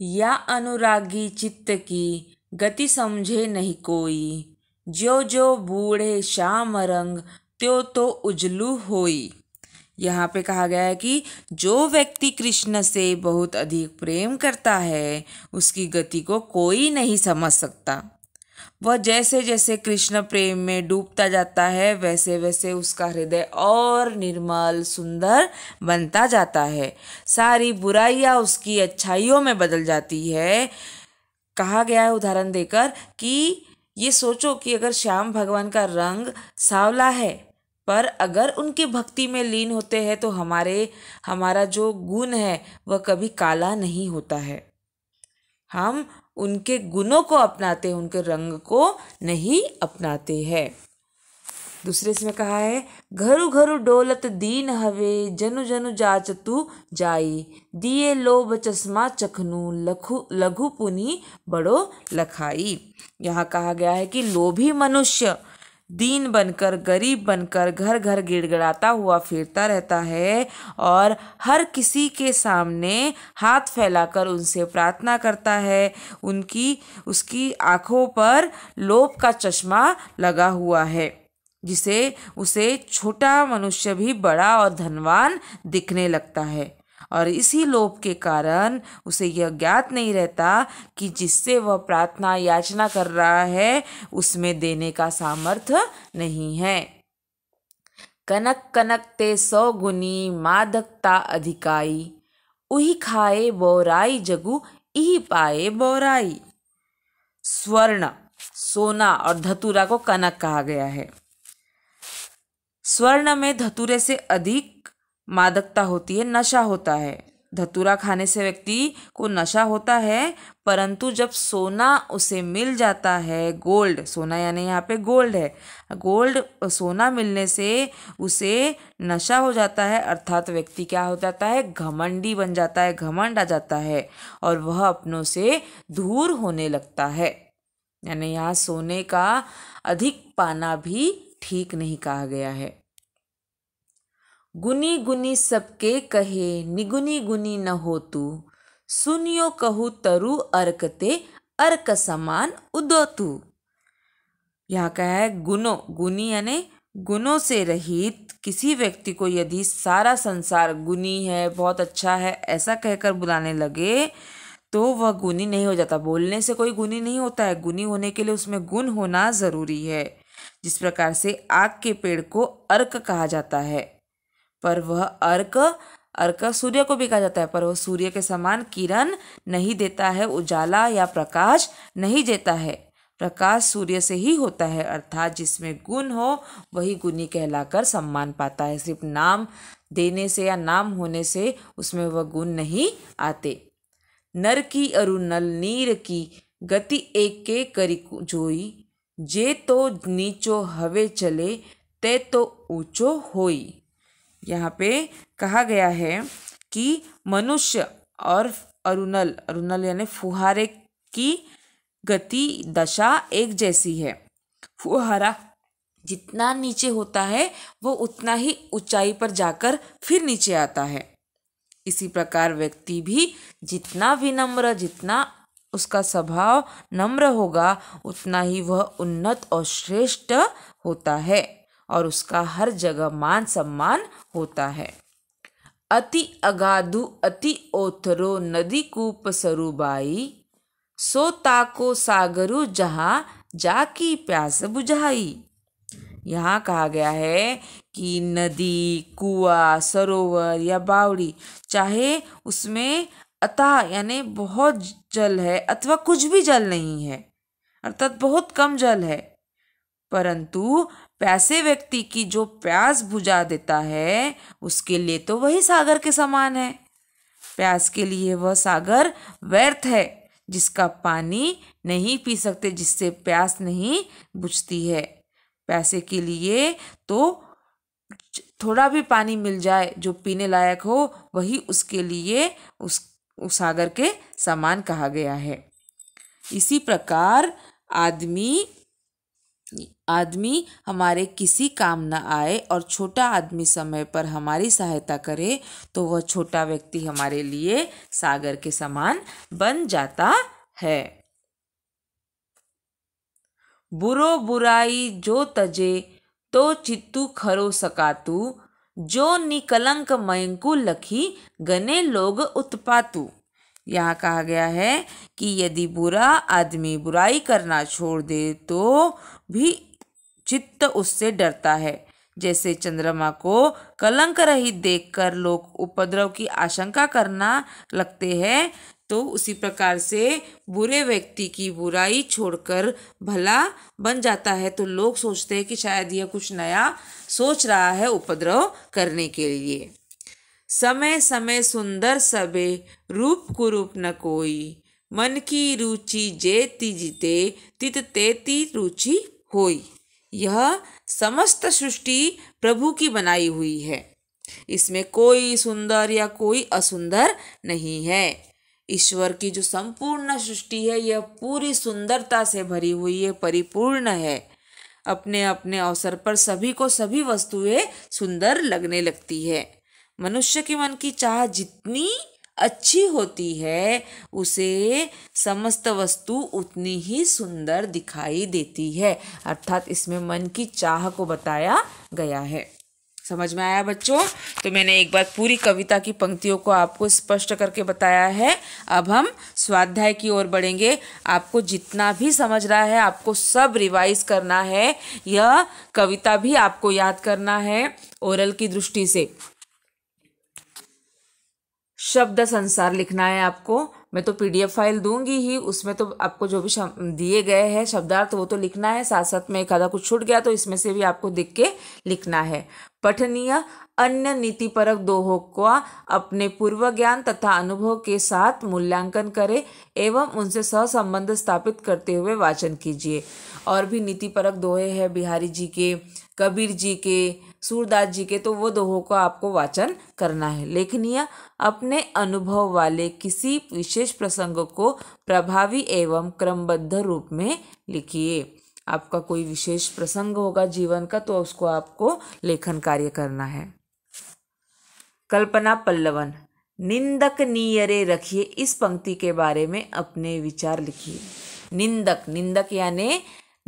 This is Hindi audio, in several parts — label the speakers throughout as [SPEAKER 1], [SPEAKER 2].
[SPEAKER 1] या अनुरागी चित्त की गति समझे नहीं कोई जो जो बूढ़े श्याम रंग त्यो तो उजलू होई यहाँ पे कहा गया है कि जो व्यक्ति कृष्ण से बहुत अधिक प्रेम करता है उसकी गति को कोई नहीं समझ सकता वह जैसे जैसे कृष्ण प्रेम में डूबता जाता है वैसे वैसे उसका हृदय और निर्मल सुंदर बनता जाता है सारी बुराइयाँ उसकी अच्छाइयों में बदल जाती है कहा गया है उदाहरण देकर कि ये सोचो कि अगर श्याम भगवान का रंग सावला है पर अगर उनके भक्ति में लीन होते हैं तो हमारे हमारा जो गुण है वह कभी काला नहीं होता है हम उनके गुणों को अपनाते हैं उनके रंग को नहीं अपनाते हैं दूसरे इसमें कहा है घरु घरु डोलत दीन हवे जनु जनु जाच तू जाई दिए लोभ चश्मा चखनु लखु लघु पुनि बड़ो लखाई यहाँ कहा गया है कि लोभी मनुष्य दीन बनकर गरीब बनकर घर घर गिड़गिड़ाता हुआ फिरता रहता है और हर किसी के सामने हाथ फैलाकर उनसे प्रार्थना करता है उनकी उसकी आँखों पर लोभ का चश्मा लगा हुआ है जिसे उसे छोटा मनुष्य भी बड़ा और धनवान दिखने लगता है और इसी लोभ के कारण उसे यह ज्ञात नहीं रहता कि जिससे वह प्रार्थना याचना कर रहा है उसमें देने का सामर्थ्य नहीं है कनक कनक ते सौ गुनी मादकता अधिकाई उही खाए बोराई जगु इही पाए बोराई स्वर्ण सोना और धतुरा को कनक कहा गया है स्वर्ण में धतुरे से अधिक मादकता होती है नशा होता है धतूरा खाने से व्यक्ति को नशा होता है परंतु जब सोना उसे मिल जाता है गोल्ड सोना यानी यहाँ पे गोल्ड है गोल्ड सोना मिलने से उसे नशा हो जाता है अर्थात व्यक्ति क्या हो जाता है घमंडी बन जाता है घमंड आ जाता है और वह अपनों से दूर होने लगता है यानी यहाँ सोने का अधिक पाना भी ठीक नहीं कहा गया है गुनी गुनी सबके कहे निगुनी गुनी न हो तू सुनियो कहु तरु अर्कते अर्क समान उदो तू यहाँ का है गुनो गुनी यानी गुनों से रहित किसी व्यक्ति को यदि सारा संसार गुनी है बहुत अच्छा है ऐसा कहकर बुलाने लगे तो वह गुनी नहीं हो जाता बोलने से कोई गुनी नहीं होता है गुनी होने के लिए उसमें गुण होना ज़रूरी है जिस प्रकार से आग के पेड़ को अर्क कहा जाता है पर वह अर्क अर्क सूर्य को भी कहा जाता है पर वह सूर्य के समान किरण नहीं देता है उजाला या प्रकाश नहीं देता है प्रकाश सूर्य से ही होता है अर्थात जिसमें गुण हो वही गुणी कहलाकर सम्मान पाता है सिर्फ नाम देने से या नाम होने से उसमें वह गुण नहीं आते नर की अरुणल नीर की गति एक के करी जोई जे तो नीचो हवे चले ते तो ऊंचो होई यहाँ पे कहा गया है कि मनुष्य और अरुणल अरुणल यानी फुहारे की गति दशा एक जैसी है फुहारा जितना नीचे होता है वो उतना ही ऊंचाई पर जाकर फिर नीचे आता है इसी प्रकार व्यक्ति भी जितना विनम्र जितना उसका स्वभाव नम्र होगा उतना ही वह उन्नत और श्रेष्ठ होता है और उसका हर जगह मान सम्मान होता है अति अगाधु अति ओथरो नदी कूप सरुबाई सो ताको सागरु जहाँ जाकी प्यास बुझाई यहाँ कहा गया है कि नदी कुआ सरोवर या बावड़ी चाहे उसमें अतः यानी बहुत जल है अथवा कुछ भी जल नहीं है अर्थात बहुत कम जल है परंतु वैसे व्यक्ति की जो प्यास बुझा देता है उसके लिए तो वही सागर के समान है प्यास के लिए वह सागर व्यर्थ है जिसका पानी नहीं पी सकते जिससे प्यास नहीं बुझती है पैसे के लिए तो थोड़ा भी पानी मिल जाए जो पीने लायक हो वही उसके लिए उस सागर के समान कहा गया है इसी प्रकार आदमी आदमी हमारे किसी काम न आए और छोटा आदमी समय पर हमारी सहायता करे तो वह छोटा व्यक्ति हमारे लिए सागर के समान बन जाता है बुरो बुराई जो तजे तो चित्तू खरो सकातू जो निकलंक मयंकू लखी गने लोग उत्पातू यहाँ कहा गया है कि यदि बुरा आदमी बुराई करना छोड़ दे तो भी चित्त उससे डरता है जैसे चंद्रमा को कलंक रहित देखकर लोग उपद्रव की आशंका करना लगते हैं तो उसी प्रकार से बुरे व्यक्ति की बुराई छोड़कर भला बन जाता है तो लोग सोचते हैं कि शायद यह कुछ नया सोच रहा है उपद्रव करने के लिए समय समय सुंदर सबे रूप कुरूप न कोई मन की रुचि जे जिते तित तेती रुचि होई यह समस्त सृष्टि प्रभु की बनाई हुई है इसमें कोई सुंदर या कोई असुंदर नहीं है ईश्वर की जो संपूर्ण सृष्टि है यह पूरी सुंदरता से भरी हुई है परिपूर्ण है अपने अपने अवसर पर सभी को सभी वस्तुएं सुंदर लगने लगती है मनुष्य के मन की चाह जितनी अच्छी होती है उसे समस्त वस्तु उतनी ही सुंदर दिखाई देती है अर्थात इसमें मन की चाह को बताया गया है समझ में आया बच्चों तो मैंने एक बार पूरी कविता की पंक्तियों को आपको स्पष्ट करके बताया है अब हम स्वाध्याय की ओर बढ़ेंगे आपको जितना भी समझ रहा है आपको सब रिवाइज करना है यह कविता भी आपको याद करना है ओरल की दृष्टि से शब्द संसार लिखना है आपको मैं तो पीडीएफ फाइल दूंगी ही उसमें तो आपको जो भी दिए गए हैं शब्दार्थ वो तो लिखना है साथ साथ में एक आधा कुछ छूट गया तो इसमें से भी आपको देख के लिखना है पठनीय अन्य नीति परक दोहों का अपने पूर्व ज्ञान तथा अनुभव के साथ मूल्यांकन करें एवं उनसे सहसंबंध स्थापित करते हुए वाचन कीजिए और भी नीतिपरक दोहे हैं बिहारी जी के कबीर जी के सूरदास जी के तो वो दोहों को आपको वाचन करना है लेखनीय अपने अनुभव वाले किसी विशेष प्रसंग को प्रभावी एवं क्रमबद्ध रूप में लिखिए आपका कोई विशेष प्रसंग होगा जीवन का तो उसको आपको लेखन कार्य करना है कल्पना पल्लवन निंदक नियरे रखिए इस पंक्ति के बारे में अपने विचार लिखिए निंदक निंदक यानी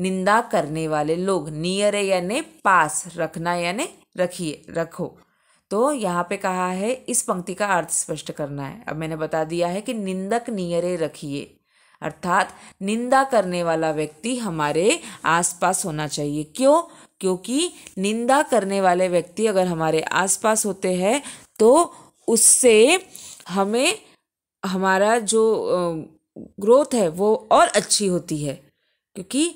[SPEAKER 1] निंदा करने वाले लोग नियर यानि पास रखना यानि रखिए रखो तो यहाँ पे कहा है इस पंक्ति का अर्थ स्पष्ट करना है अब मैंने बता दिया है कि निंदक नियरे रखिए अर्थात निंदा करने वाला व्यक्ति हमारे आसपास होना चाहिए क्यों क्योंकि निंदा करने वाले व्यक्ति अगर हमारे आसपास होते हैं तो उससे हमें हमारा जो ग्रोथ है वो और अच्छी होती है क्योंकि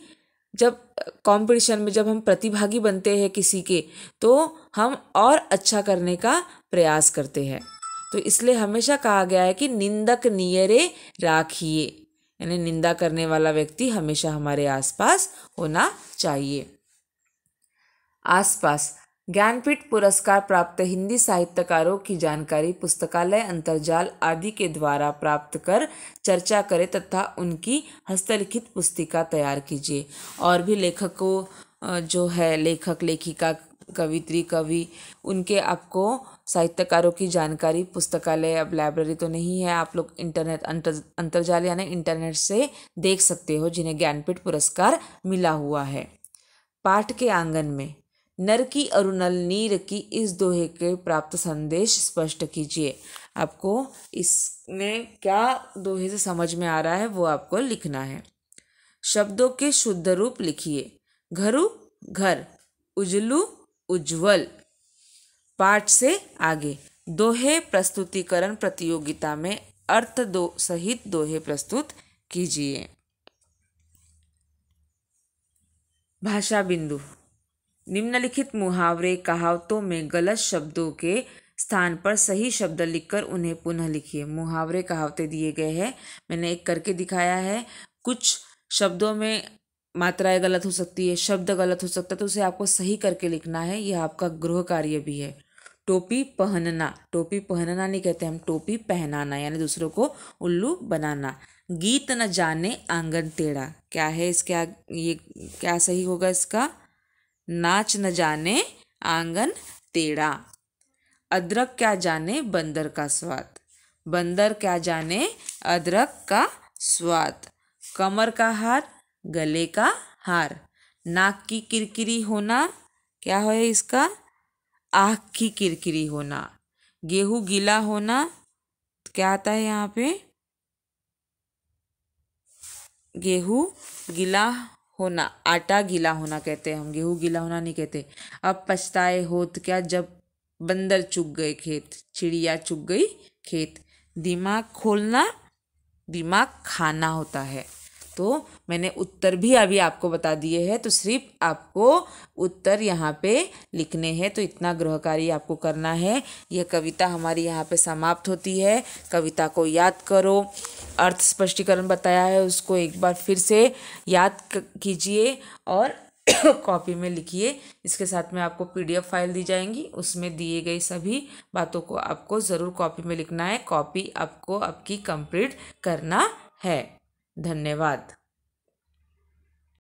[SPEAKER 1] जब कंपटीशन में जब हम प्रतिभागी बनते हैं किसी के तो हम और अच्छा करने का प्रयास करते हैं तो इसलिए हमेशा कहा गया है कि निंदक नियरे राखिए यानी निंदा करने वाला व्यक्ति हमेशा हमारे आसपास होना चाहिए आसपास ज्ञानपीठ पुरस्कार प्राप्त हिंदी साहित्यकारों की जानकारी पुस्तकालय अंतर्जाल आदि के द्वारा प्राप्त कर चर्चा करें तथा उनकी हस्तलिखित पुस्तिका तैयार कीजिए और भी लेखकों जो है लेखक लेखिका कवित्री कवि उनके आपको साहित्यकारों की जानकारी पुस्तकालय अब लाइब्रेरी तो नहीं है आप लोग इंटरनेट अंतर अंतर्जाल यानी इंटरनेट से देख सकते हो जिन्हें ज्ञानपीठ पुरस्कार मिला हुआ है पाठ के आंगन में नर की और नल नीर की इस दोहे के प्राप्त संदेश स्पष्ट कीजिए आपको इसमें क्या दोहे से समझ में आ रहा है वो आपको लिखना है शब्दों के शुद्ध रूप लिखिए घरु घर उजलू उज्जवल पाठ से आगे दोहे प्रस्तुतिकरण प्रतियोगिता में अर्थ दो सहित दोहे प्रस्तुत कीजिए भाषा बिंदु निम्नलिखित मुहावरे कहावतों में गलत शब्दों के स्थान पर सही शब्द लिखकर उन्हें पुनः लिखिए मुहावरे कहावते दिए गए हैं मैंने एक करके दिखाया है कुछ शब्दों में मात्राएं गलत हो सकती है शब्द गलत हो सकता है तो उसे आपको सही करके लिखना है यह आपका गृह कार्य भी है टोपी पहनना टोपी पहनना नहीं कहते हम टोपी पहनाना यानी दूसरों को उल्लू बनाना गीत न जाने आंगन टेढ़ा क्या है इसका ये क्या सही होगा इसका नाच न जाने आंगन टेढ़ा अदरक क्या जाने बंदर का स्वाद बंदर क्या जाने अदरक का स्वाद कमर का हार गले का हार नाक की किरकिरी होना क्या है इसका आँख की किरकिरी होना गेहूँ गीला होना क्या आता है यहाँ पे गेहूँ गीला होना आटा गीला होना कहते हैं हम गेहूँ गीला होना नहीं कहते अब पछताए होत तो क्या जब बंदर चुग गए खेत चिड़िया चुग गई खेत दिमाग खोलना दिमाग खाना होता है तो मैंने उत्तर भी अभी आपको बता दिए हैं तो सिर्फ आपको उत्तर यहाँ पे लिखने हैं तो इतना कार्य आपको करना है यह कविता हमारी यहाँ पे समाप्त होती है कविता को याद करो अर्थ स्पष्टीकरण बताया है उसको एक बार फिर से याद कीजिए और कॉपी में लिखिए इसके साथ में आपको पीडीएफ फाइल दी जाएंगी उसमें दिए गए सभी बातों को आपको ज़रूर कॉपी में लिखना है कॉपी आपको आपकी कंप्लीट करना है धन्यवाद